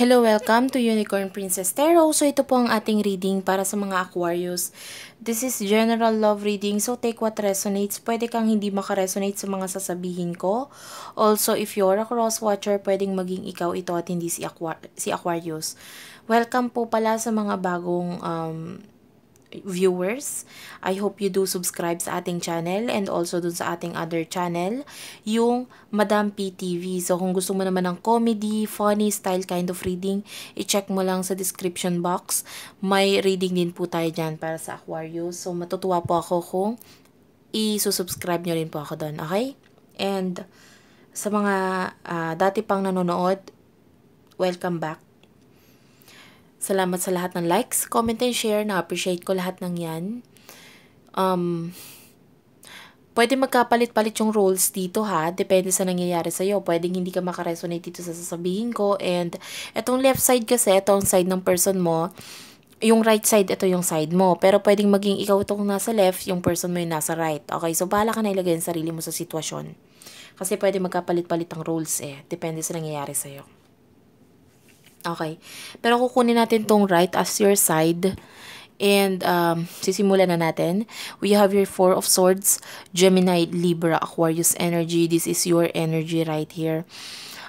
Hello, welcome to Unicorn Princess Tarot. So, ito po ang ating reading para sa mga Aquarius. This is general love reading, so take what resonates. Pwede kang hindi makaresonate sa mga sasabihin ko. Also, if you're a cross-watcher, pwedeng maging ikaw ito at hindi si, Aquar si Aquarius. Welcome po pala sa mga bagong um, viewers. I hope you do subscribe sa ating channel and also dun sa ating other channel, yung Madam PTV. So kung gusto mo naman ng comedy, funny style kind of reading, i-check mo lang sa description box. May reading din po tayo dyan para sa Aquarius. So matutuwa po ako kung i-subscribe nyo rin po ako doon, okay? And sa mga uh, dati pang nanonood, welcome back. Salamat sa lahat ng likes, comment, and share. Na-appreciate ko lahat ng yan. Um, pwede magkapalit-palit yung roles dito ha. Depende sa nangyayari sa'yo. Pwede hindi ka makaresonate dito sa sasabihin ko. And itong left side kasi, itong side ng person mo, yung right side, ito yung side mo. Pero pwedeng maging ikaw itong nasa left, yung person mo yung nasa right. Okay, so bahala ka na ilagay yung sarili mo sa sitwasyon. Kasi pwede magkapalit-palit ang roles eh. Depende sa nangyayari sa'yo. Okay. Pero kukunin natin tong right as your side. And um, sisimulan na natin. We have your Four of Swords, Gemini, Libra, Aquarius energy. This is your energy right here.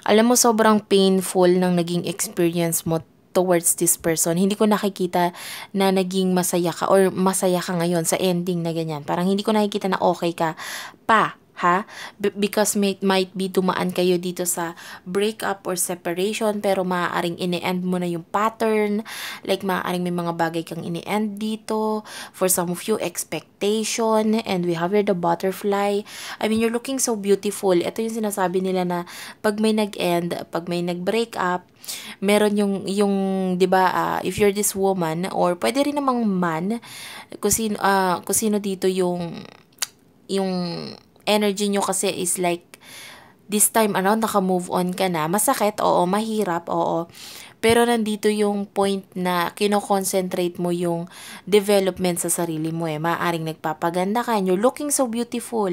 Alam mo, sobrang painful ng naging experience mo towards this person. Hindi ko nakikita na naging masaya ka or masaya ka ngayon sa ending na ganyan. Parang hindi ko nakikita na okay ka pa ha? B- because may, might be dumaan kayo dito sa breakup or separation, pero maaaring ini-end mo na yung pattern, like maaaring may mga bagay kang ini-end dito, for some of you, expectation, and we have here the butterfly. I mean, you're looking so beautiful. Ito yung sinasabi nila na pag may nag-end, pag may nag break up meron yung, yung 'di ba uh, if you're this woman, or pwede rin namang man, kung sino, uh, kung sino dito yung, yung energy nyo kasi is like, this time around, naka-move on ka na. Masakit, oo. Mahirap, oo. Pero nandito yung point na kinoconcentrate mo yung development sa sarili mo eh. Maaring nagpapaganda ka, you're looking so beautiful.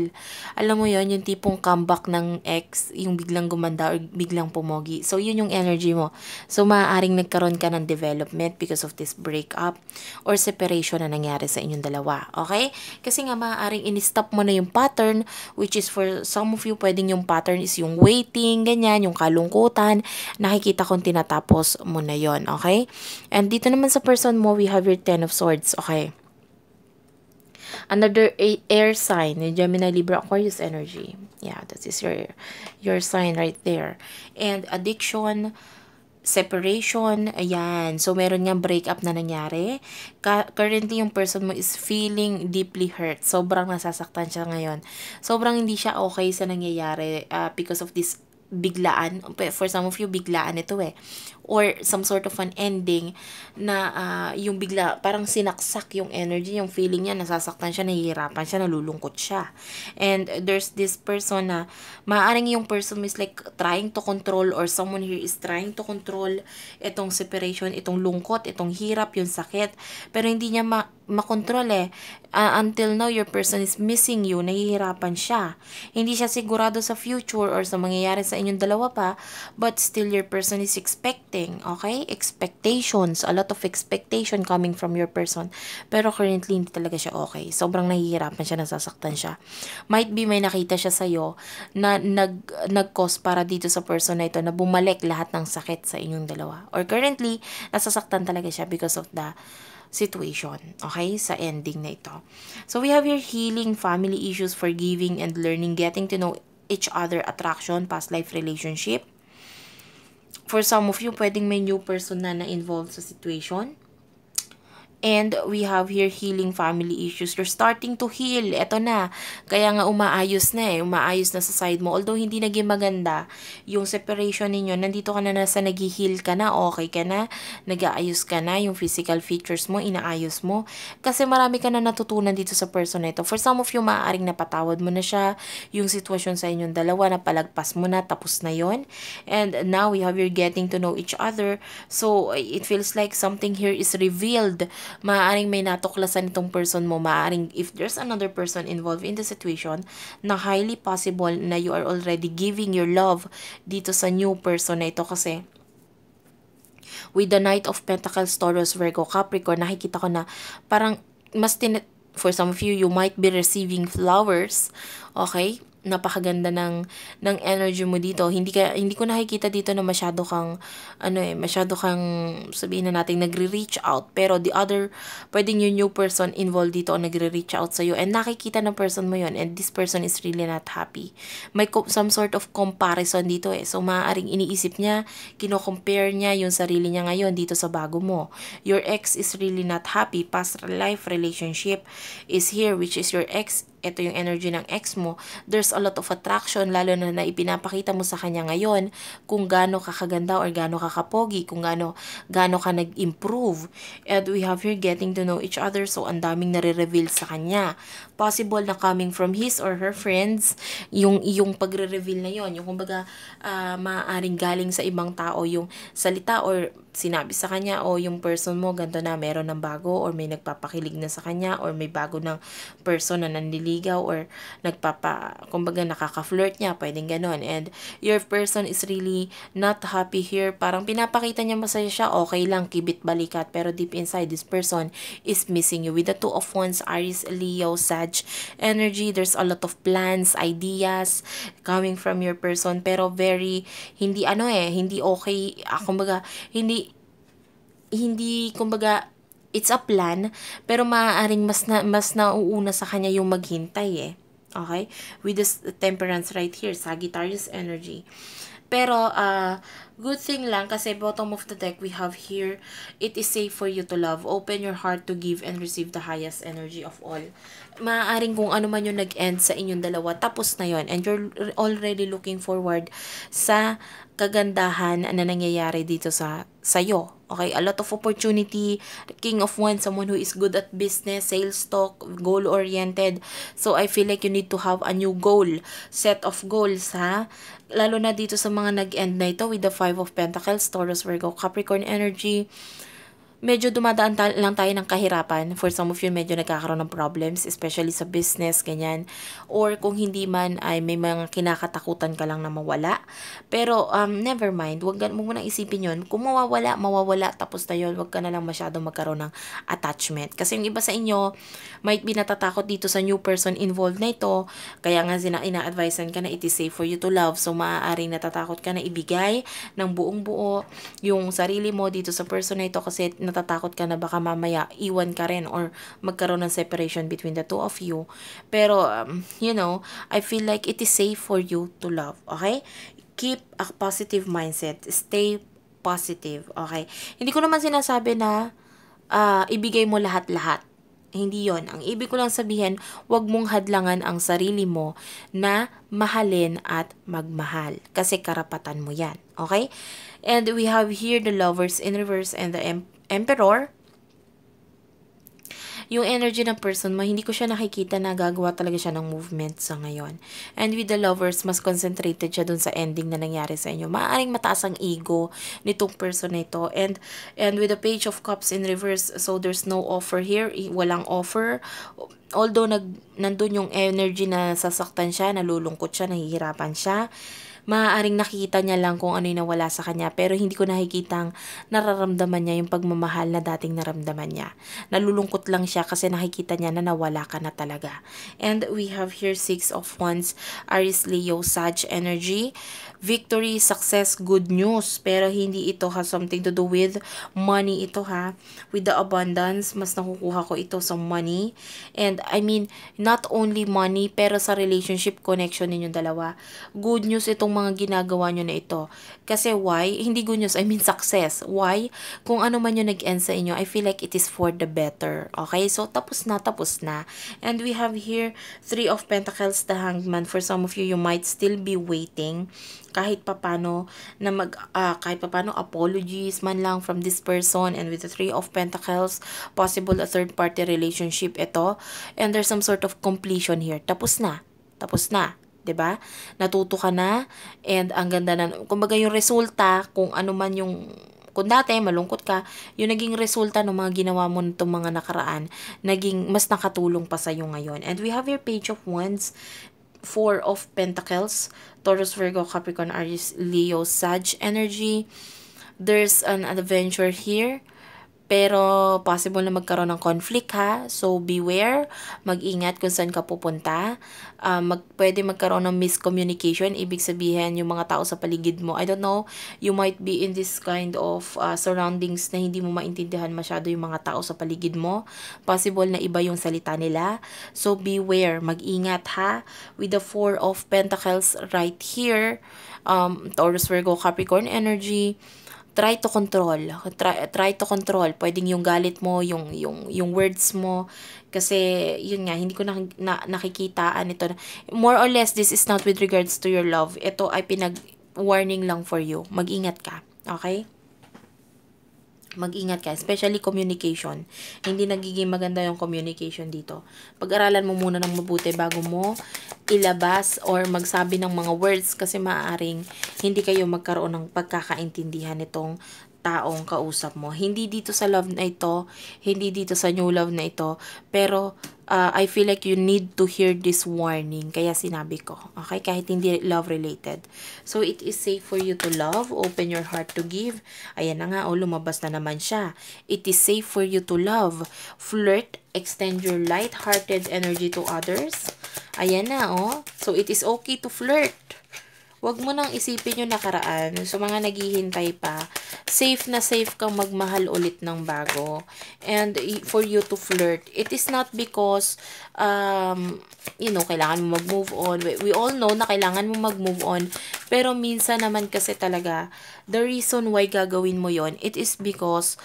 Alam mo yon yung tipong comeback ng ex, yung biglang gumanda or biglang pumogi. So, yun yung energy mo. So, maaring nagkaroon ka ng development because of this breakup or separation na nangyari sa inyong dalawa. Okay? Kasi nga, maaring in-stop mo na yung pattern which is for some of you, pwedeng yung pattern is yung waiting, ganyan, yung kalungkutan. Nakikita kong tinatapos mo na yon okay? And dito naman sa person mo, we have your Ten of Swords, okay? Another air sign, yung Gemini, Libra, Aquarius energy. Yeah, that is your your sign right there. And addiction, separation, ayan. So, meron nga breakup na nangyari. currently, yung person mo is feeling deeply hurt. Sobrang nasasaktan siya ngayon. Sobrang hindi siya okay sa nangyayari uh, because of this biglaan, for some of you, biglaan ito eh. Or some sort of an ending na uh, yung bigla, parang sinaksak yung energy, yung feeling niya, nasasaktan siya, nahihirapan siya, nalulungkot siya. And there's this person na, maaaring yung person is like trying to control or someone here is trying to control itong separation, itong lungkot, itong hirap, yung sakit. Pero hindi niya ma makontrol eh. Uh, until now, your person is missing you. Nahihirapan siya. Hindi siya sigurado sa future or sa mangyayari sa inyong dalawa pa. But still, your person is expecting. Okay? Expectations. A lot of expectation coming from your person. Pero currently, hindi talaga siya okay. Sobrang nahihirapan siya. Nasasaktan siya. Might be may nakita siya sa'yo na nag, nag-cause para dito sa person na ito na bumalik lahat ng sakit sa inyong dalawa. Or currently, nasasaktan talaga siya because of the situation, okay, sa ending na ito. So, we have your healing, family issues, forgiving and learning, getting to know each other, attraction, past life relationship. For some of you, pwedeng may new person na na-involved sa situation. And we have here healing family issues. You're starting to heal. Ito na. Kaya nga umaayos na eh. Umaayos na sa side mo. Although hindi naging maganda yung separation ninyo. Nandito ka na nasa nag-heal ka na. Okay ka na. Nag-aayos ka na. Yung physical features mo, inaayos mo. Kasi marami ka na natutunan dito sa person na ito. For some of you, maaaring napatawad mo na siya. Yung sitwasyon sa inyong dalawa, napalagpas mo na. Tapos na yon And now we have you're getting to know each other. So it feels like something here is revealed maaaring may natuklasan itong person mo, maaaring if there's another person involved in the situation, na highly possible na you are already giving your love dito sa new person na ito kasi with the Knight of Pentacles, Taurus, Virgo, Capricorn, nakikita ko na parang mas tin for some of you, you might be receiving flowers, okay? napakaganda ng ng energy mo dito. Hindi ka hindi ko nakikita dito na masyado kang ano eh, masyado kang sabihin na natin nagre-reach out, pero the other pwedeng yung new person involved dito ang nagre-reach out sa iyo and nakikita ng person mo yon and this person is really not happy. May some sort of comparison dito eh. So maaaring iniisip niya, kino-compare niya yung sarili niya ngayon dito sa bago mo. Your ex is really not happy. Past life relationship is here which is your ex ito yung energy ng ex mo, there's a lot of attraction, lalo na na ipinapakita mo sa kanya ngayon kung gaano ka kaganda or gaano ka kapogi, kung gaano, gaano ka nag-improve. And we have here getting to know each other, so ang daming nare-reveal sa kanya. Possible na coming from his or her friends, yung, yung pagre-reveal na yon yung kumbaga uh, maaaring galing sa ibang tao yung salita or sinabi sa kanya o oh, yung person mo ganto na meron ng bago or may nagpapakilig na sa kanya or may bago ng person na nanliligaw or nagpapa kumbaga nakaka-flirt niya pwedeng ganon and your person is really not happy here parang pinapakita niya masaya siya okay lang kibit balikat pero deep inside this person is missing you with the two of wands Aries Leo Sag energy there's a lot of plans ideas coming from your person pero very hindi ano eh hindi okay ah, kumbaga hindi hindi, kumbaga, it's a plan, pero maaaring mas, na, mas nauuna sa kanya yung maghintay eh. Okay? With this temperance right here, Sagittarius energy. Pero, uh, Good thing lang kasi bottom of the deck we have here, it is safe for you to love. Open your heart to give and receive the highest energy of all. Maaaring kung ano man yung nag-end sa inyong dalawa, tapos na yon And you're already looking forward sa kagandahan na nangyayari dito sa sa'yo. Okay, a lot of opportunity, king of one, someone who is good at business, sales talk, goal-oriented. So, I feel like you need to have a new goal, set of goals, ha? Lalo na dito sa mga nag-end na ito with the Five of Pentacles, Taurus, Virgo, Capricorn energy. medyo dumadaan ta- lang tayo ng kahirapan. For some of you, medyo nagkakaroon ng problems, especially sa business, ganyan. Or kung hindi man ay may mga kinakatakutan ka lang na mawala. Pero um, never mind, wag mo muna isipin yon Kung mawawala, mawawala, tapos na yun. Wag ka na lang masyadong magkaroon ng attachment. Kasi yung iba sa inyo, might be natatakot dito sa new person involved na ito. Kaya nga sina- ina-advisean ka na it is safe for you to love. So maaaring natatakot ka na ibigay ng buong buo yung sarili mo dito sa person na ito kasi natatakot ka na baka mamaya iwan ka rin or magkaroon ng separation between the two of you. Pero, um, you know, I feel like it is safe for you to love, okay? Keep a positive mindset. Stay positive, okay? Hindi ko naman sinasabi na uh, ibigay mo lahat-lahat. Hindi yon Ang ibig ko lang sabihin, huwag mong hadlangan ang sarili mo na mahalin at magmahal. Kasi karapatan mo yan. Okay? And we have here the lovers in reverse and the emperor, yung energy ng person mo, hindi ko siya nakikita na gagawa talaga siya ng movement sa ngayon. And with the lovers, mas concentrated siya dun sa ending na nangyari sa inyo. Maaaring mataas ang ego nitong person na ito. And, and with the page of cups in reverse, so there's no offer here, walang offer. Although nag, nandun yung energy na sasaktan siya, nalulungkot siya, nahihirapan siya maaaring nakita niya lang kung ano yung nawala sa kanya pero hindi ko nakikitang nararamdaman niya yung pagmamahal na dating naramdaman niya. Nalulungkot lang siya kasi nakikita niya na nawala ka na talaga. And we have here six of wands, Aries Leo, Sag energy, victory, success, good news. Pero hindi ito has something to do with money ito ha. With the abundance, mas nakukuha ko ito sa money. And I mean, not only money pero sa relationship connection ninyong dalawa. Good news itong mga ginagawa nyo na ito. Kasi why? Hindi good news, I mean success. Why? Kung ano man yung nag-end sa inyo, I feel like it is for the better. Okay? So, tapos na, tapos na. And we have here, Three of Pentacles, the Hangman. For some of you, you might still be waiting kahit papano na mag uh, kahit papano apologies man lang from this person and with the three of pentacles possible a third party relationship ito and there's some sort of completion here tapos na tapos na 'di ba? Natuto ka na and ang ganda na kumbaga yung resulta kung ano man yung kung dati malungkot ka, yung naging resulta ng mga ginawa mo nitong mga nakaraan, naging mas nakatulong pa sa iyo ngayon. And we have your page of wands, four of pentacles, Taurus, Virgo, Capricorn, Aries, Leo, Sag energy. There's an adventure here pero possible na magkaroon ng conflict ha. So beware, mag-ingat kung saan ka pupunta. Uh, mag pwede magkaroon ng miscommunication, ibig sabihin yung mga tao sa paligid mo. I don't know, you might be in this kind of uh, surroundings na hindi mo maintindihan masyado yung mga tao sa paligid mo. Possible na iba yung salita nila. So beware, mag-ingat ha. With the Four of Pentacles right here, um, Taurus, Virgo, Capricorn energy, try to control. Try, try to control. Pwedeng yung galit mo, yung, yung, yung words mo. Kasi, yun nga, hindi ko na, na, nakikitaan ito. More or less, this is not with regards to your love. Ito ay pinag-warning lang for you. Mag-ingat ka. Okay? mag-ingat ka, especially communication. Hindi nagiging maganda yung communication dito. Pag-aralan mo muna ng mabuti bago mo ilabas or magsabi ng mga words kasi maaaring hindi kayo magkaroon ng pagkakaintindihan nitong taong kausap mo. Hindi dito sa love na ito, hindi dito sa new love na ito, pero uh, I feel like you need to hear this warning. Kaya sinabi ko, okay? Kahit hindi love-related. So, it is safe for you to love. Open your heart to give. Ayan na nga, o oh, lumabas na naman siya. It is safe for you to love. Flirt, extend your light-hearted energy to others. Ayan na, oh. So, it is okay to flirt. Huwag mo nang isipin yung nakaraan. So, mga naghihintay pa, safe na safe kang magmahal ulit ng bago. And for you to flirt, it is not because, um, you know, kailangan mo mag-move on. We all know na kailangan mo mag-move on pero minsan naman kasi talaga, the reason why gagawin mo yon it is because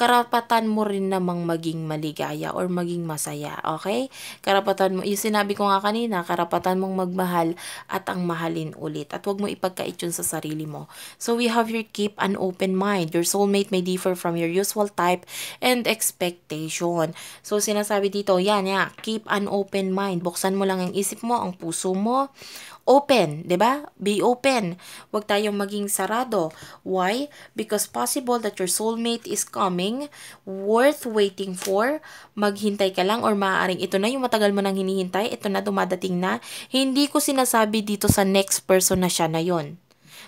karapatan mo rin namang maging maligaya or maging masaya, okay? Karapatan mo, yung sinabi ko nga kanina, karapatan mong magmahal at ang mahalin ulit. At wag mo ipagkait yun sa sarili mo. So we have your keep an open mind. Your soulmate may differ from your usual type and expectation. So sinasabi dito, yan, yan, keep an open mind. Buksan mo lang ang isip mo, ang puso mo, open, 'di ba? Be open. Huwag tayong maging sarado. Why? Because possible that your soulmate is coming, worth waiting for. Maghintay ka lang or maaaring ito na yung matagal mo nang hinihintay, ito na dumadating na. Hindi ko sinasabi dito sa next person na siya na 'yon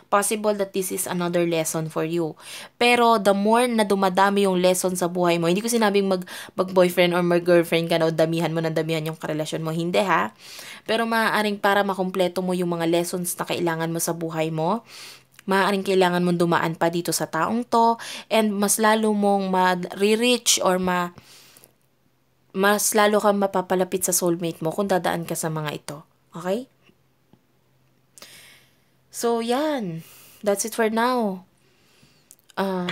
possible that this is another lesson for you. Pero the more na dumadami yung lesson sa buhay mo, hindi ko sinabing mag, mag-boyfriend or mag-girlfriend ka na o damihan mo na damihan yung karelasyon mo. Hindi ha. Pero maaaring para makumpleto mo yung mga lessons na kailangan mo sa buhay mo, maaaring kailangan mong dumaan pa dito sa taong to and mas lalo mong ma-reach or ma mas lalo kang mapapalapit sa soulmate mo kung dadaan ka sa mga ito. Okay? So, yan. That's it for now. Uh,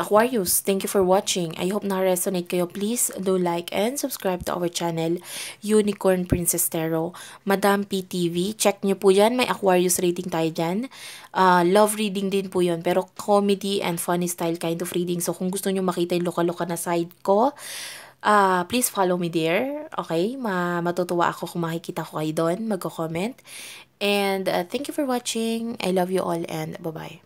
Aquarius, thank you for watching. I hope na-resonate kayo. Please do like and subscribe to our channel, Unicorn Princess Tarot. Madam PTV, check nyo po yan. May Aquarius rating tayo dyan. Uh, love reading din po yon pero comedy and funny style kind of reading. So kung gusto nyo makita yung loka-loka na side ko, uh, please follow me there. Okay? Ma matutuwa ako kung makikita ko kayo doon. Magko-comment. And uh, thank you for watching. I love you all and bye-bye.